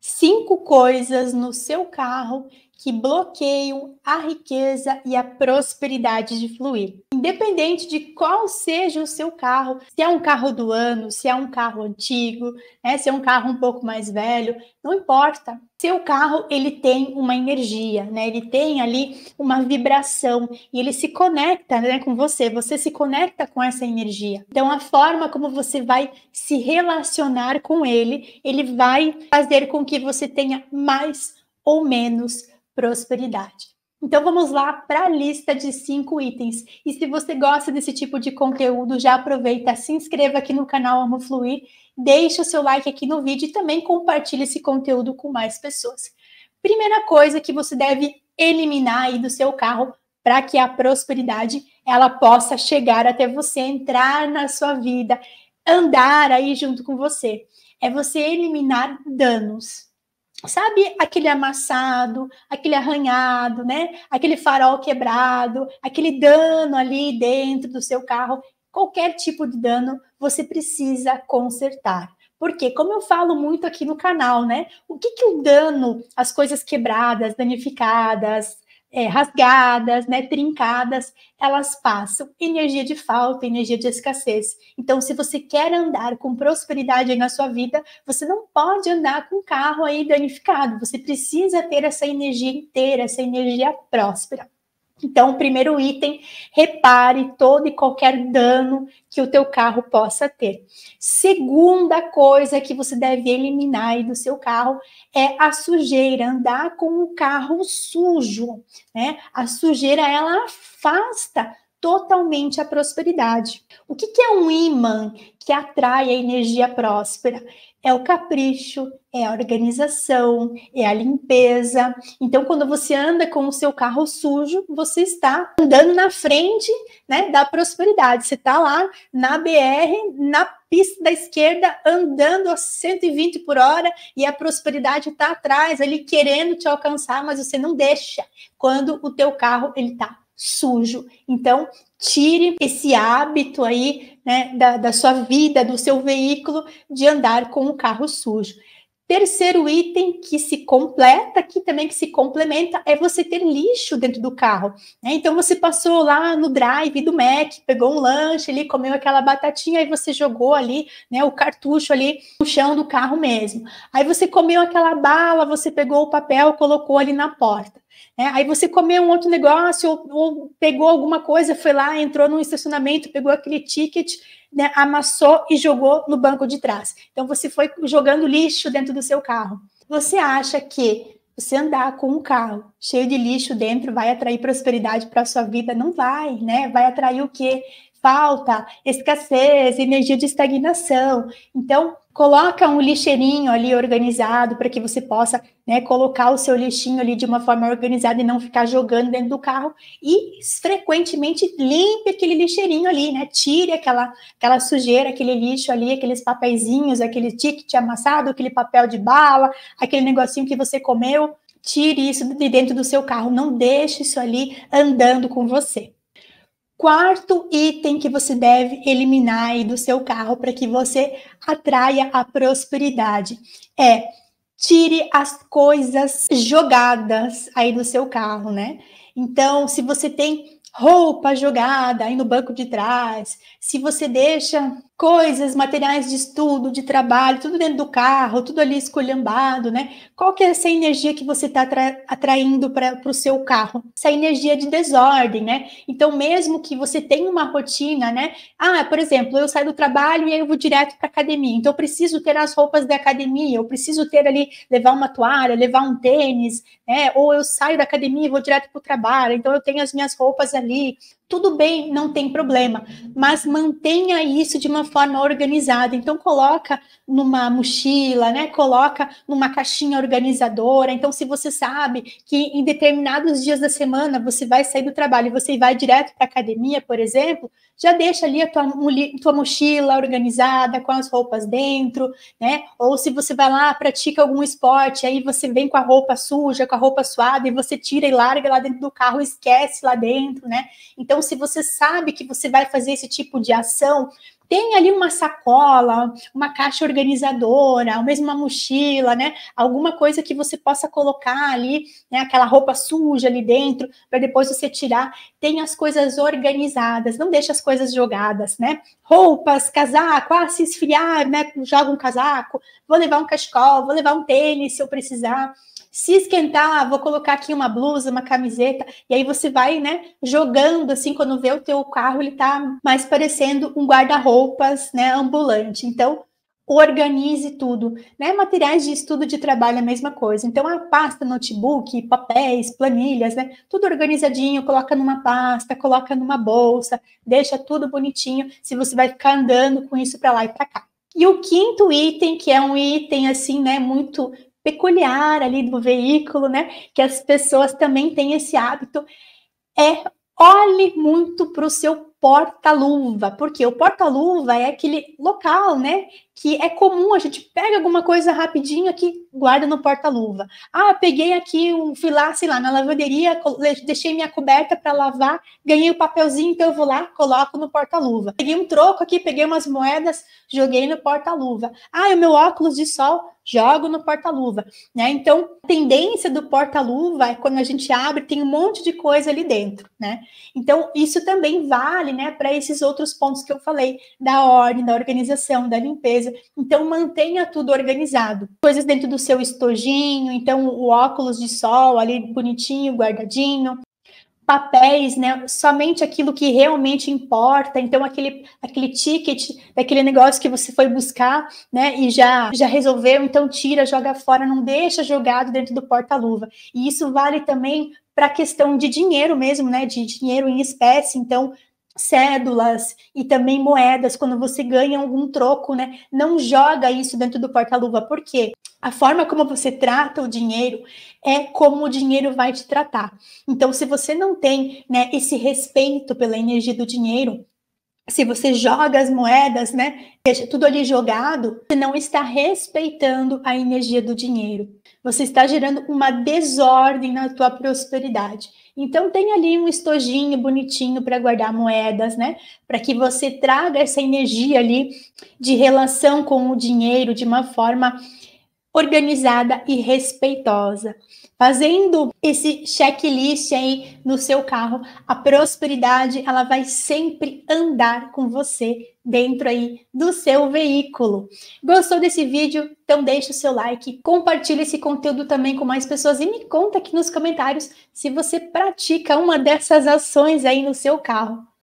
Cinco coisas no seu carro que bloqueiam a riqueza e a prosperidade de fluir independente de qual seja o seu carro, se é um carro do ano, se é um carro antigo, né, se é um carro um pouco mais velho, não importa. Seu carro ele tem uma energia, né? Ele tem ali uma vibração e ele se conecta, né, com você. Você se conecta com essa energia. Então a forma como você vai se relacionar com ele, ele vai fazer com que você tenha mais ou menos prosperidade. Então vamos lá para a lista de cinco itens. E se você gosta desse tipo de conteúdo, já aproveita, se inscreva aqui no canal Amo Fluir, deixe o seu like aqui no vídeo e também compartilhe esse conteúdo com mais pessoas. Primeira coisa que você deve eliminar aí do seu carro para que a prosperidade ela possa chegar até você, entrar na sua vida, andar aí junto com você, é você eliminar danos. Sabe aquele amassado, aquele arranhado, né? Aquele farol quebrado, aquele dano ali dentro do seu carro, qualquer tipo de dano você precisa consertar. Porque, como eu falo muito aqui no canal, né? O que, que o dano, as coisas quebradas, danificadas, é, rasgadas, né, trincadas, elas passam energia de falta, energia de escassez. Então, se você quer andar com prosperidade na sua vida, você não pode andar com o carro aí danificado. Você precisa ter essa energia inteira, essa energia próspera. Então, o primeiro item, repare todo e qualquer dano que o teu carro possa ter. Segunda coisa que você deve eliminar aí do seu carro é a sujeira, andar com o carro sujo, né? A sujeira ela afasta totalmente a prosperidade. O que, que é um imã que atrai a energia próspera? É o capricho, é a organização, é a limpeza. Então, quando você anda com o seu carro sujo, você está andando na frente né, da prosperidade. Você está lá na BR, na pista da esquerda, andando a 120 por hora e a prosperidade está atrás, ali querendo te alcançar, mas você não deixa quando o teu carro ele está sujo. Então, tire esse hábito aí né, da, da sua vida, do seu veículo, de andar com o carro sujo. Terceiro item que se completa, que também que se complementa, é você ter lixo dentro do carro. Né? Então você passou lá no drive do Mac, pegou um lanche ali, comeu aquela batatinha, aí você jogou ali, né, o cartucho ali no chão do carro mesmo. Aí você comeu aquela bala, você pegou o papel, colocou ali na porta. É, aí você comeu um outro negócio, ou, ou, pegou alguma coisa, foi lá, entrou num estacionamento, pegou aquele ticket, né, amassou e jogou no banco de trás. Então você foi jogando lixo dentro do seu carro. Você acha que você andar com um carro cheio de lixo dentro vai atrair prosperidade para a sua vida? Não vai, né? Vai atrair o quê? falta, escassez, energia de estagnação. Então, coloca um lixeirinho ali organizado para que você possa né, colocar o seu lixinho ali de uma forma organizada e não ficar jogando dentro do carro. E frequentemente limpe aquele lixeirinho ali, né? Tire aquela, aquela sujeira, aquele lixo ali, aqueles papeizinhos, aquele ticket amassado, aquele papel de bala, aquele negocinho que você comeu. Tire isso de dentro do seu carro, não deixe isso ali andando com você quarto item que você deve eliminar aí do seu carro para que você atraia a prosperidade é tire as coisas jogadas aí no seu carro, né? Então, se você tem roupa jogada aí no banco de trás, se você deixa coisas, materiais de estudo, de trabalho, tudo dentro do carro, tudo ali esculhambado, né? Qual que é essa energia que você está atraindo para o seu carro? Essa energia de desordem, né? Então, mesmo que você tenha uma rotina, né? Ah, por exemplo, eu saio do trabalho e aí eu vou direto para academia. Então, eu preciso ter as roupas da academia, eu preciso ter ali, levar uma toalha, levar um tênis, né? Ou eu saio da academia e vou direto para o trabalho, então eu tenho as minhas roupas ali tudo bem, não tem problema, mas mantenha isso de uma forma organizada. Então coloca numa mochila, né? Coloca numa caixinha organizadora. Então se você sabe que em determinados dias da semana você vai sair do trabalho e você vai direto para a academia, por exemplo, já deixa ali a tua, tua mochila organizada com as roupas dentro, né? Ou se você vai lá, pratica algum esporte, aí você vem com a roupa suja, com a roupa suada e você tira e larga lá dentro do carro, esquece lá dentro, né? Então então, se você sabe que você vai fazer esse tipo de ação, tem ali uma sacola, uma caixa organizadora, ou mesmo uma mochila, né? Alguma coisa que você possa colocar ali, né? Aquela roupa suja ali dentro, para depois você tirar tem as coisas organizadas, não deixa as coisas jogadas, né? Roupas, casaco, ah, se esfriar, né? Joga um casaco, vou levar um cachecol, vou levar um tênis se eu precisar. Se esquentar, vou colocar aqui uma blusa, uma camiseta, e aí você vai, né, jogando assim, quando vê o teu carro, ele tá mais parecendo um guarda-roupas, né, ambulante. Então, organize tudo, né? Materiais de estudo de trabalho é a mesma coisa. Então a pasta notebook, papéis, planilhas, né? Tudo organizadinho, coloca numa pasta, coloca numa bolsa, deixa tudo bonitinho, se você vai ficar andando com isso para lá e para cá. E o quinto item, que é um item assim, né, muito peculiar ali do veículo, né, que as pessoas também têm esse hábito, é olhe muito para o seu porta-luva, porque o porta-luva é aquele local, né, que é comum, a gente pega alguma coisa rapidinho aqui, guarda no porta-luva. Ah, peguei aqui um, fui lá, sei lá, na lavanderia, deixei minha coberta para lavar, ganhei o um papelzinho, então eu vou lá, coloco no porta-luva. Peguei um troco aqui, peguei umas moedas, joguei no porta-luva. Ah, o meu óculos de sol, jogo no porta-luva, né? Então, a tendência do porta-luva é quando a gente abre, tem um monte de coisa ali dentro, né? Então, isso também vale né, para esses outros pontos que eu falei, da ordem, da organização, da limpeza. Então, mantenha tudo organizado. Coisas dentro do seu estojinho, então o óculos de sol ali bonitinho, guardadinho papéis, né? Somente aquilo que realmente importa. Então aquele aquele ticket aquele negócio que você foi buscar, né? E já já resolveu. Então tira, joga fora, não deixa jogado dentro do porta-luva. E isso vale também para a questão de dinheiro mesmo, né? De dinheiro em espécie. Então cédulas e também moedas, quando você ganha algum troco, né? Não joga isso dentro do porta-luva, porque a forma como você trata o dinheiro é como o dinheiro vai te tratar. Então, se você não tem né, esse respeito pela energia do dinheiro, se você joga as moedas, né, deixa tudo ali jogado, você não está respeitando a energia do dinheiro. Você está gerando uma desordem na tua prosperidade. Então tem ali um estojinho bonitinho para guardar moedas, né? Para que você traga essa energia ali de relação com o dinheiro de uma forma organizada e respeitosa. Fazendo esse checklist aí no seu carro, a prosperidade ela vai sempre andar com você dentro aí do seu veículo. Gostou desse vídeo? Então deixa o seu like, compartilha esse conteúdo também com mais pessoas e me conta aqui nos comentários se você pratica uma dessas ações aí no seu carro.